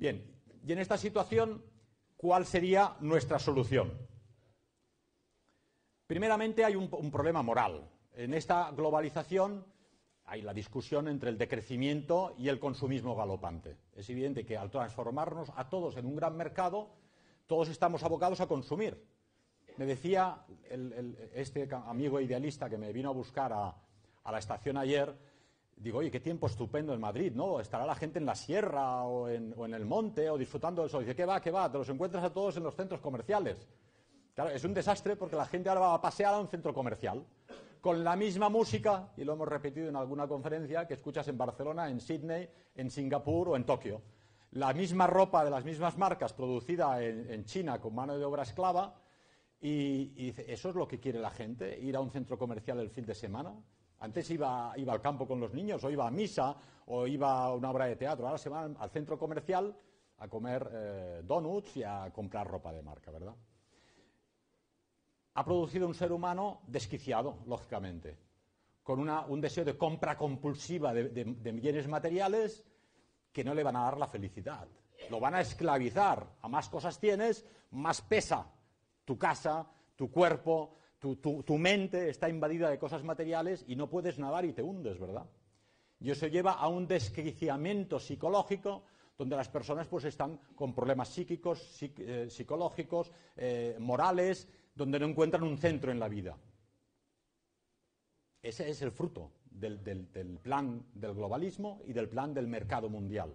Bien, y en esta situación, ¿cuál sería nuestra solución? Primeramente hay un, problema moral. En esta globalización hay la discusión entre el decrecimiento y el consumismo galopante. Es evidente que al transformarnos a todos en un gran mercado, todos estamos abocados a consumir. Me decía este amigo idealista que me vino a buscar a la estación ayer, digo, oye, qué tiempo estupendo en Madrid, ¿no? Estará la gente en la sierra o en, el monte o disfrutando del sol. dice, ¿qué va, qué va? Te los encuentras a todos en los centros comerciales. Claro, es un desastre porque la gente ahora va a pasear a un centro comercial con la misma música, y lo hemos repetido en alguna conferencia, que escuchas en Barcelona, en Sydney, en Singapur o en Tokio. La misma ropa de las mismas marcas producida en, China con mano de obra esclava. Y, y ¿eso es lo que quiere la gente? ¿Ir a un centro comercial el fin de semana? Antes iba, al campo con los niños, o iba a misa, o iba a una obra de teatro. Ahora se van al centro comercial a comer eh, donuts y a comprar ropa de marca, ¿verdad? Ha producido un ser humano desquiciado, lógicamente, con un deseo de compra compulsiva de bienes materiales que no le van a dar la felicidad. Lo van a esclavizar. A más cosas tienes, más pesa tu casa, tu cuerpo, tu, mente está invadida de cosas materiales y no puedes nadar y te hundes, ¿verdad? Y eso lleva a un desquiciamiento psicológico donde las personas pues, están con problemas psíquicos, eh, psicológicos, eh, morales, donde no encuentran un centro en la vida. Ese es el fruto del plan del globalismo y del plan del mercado mundial.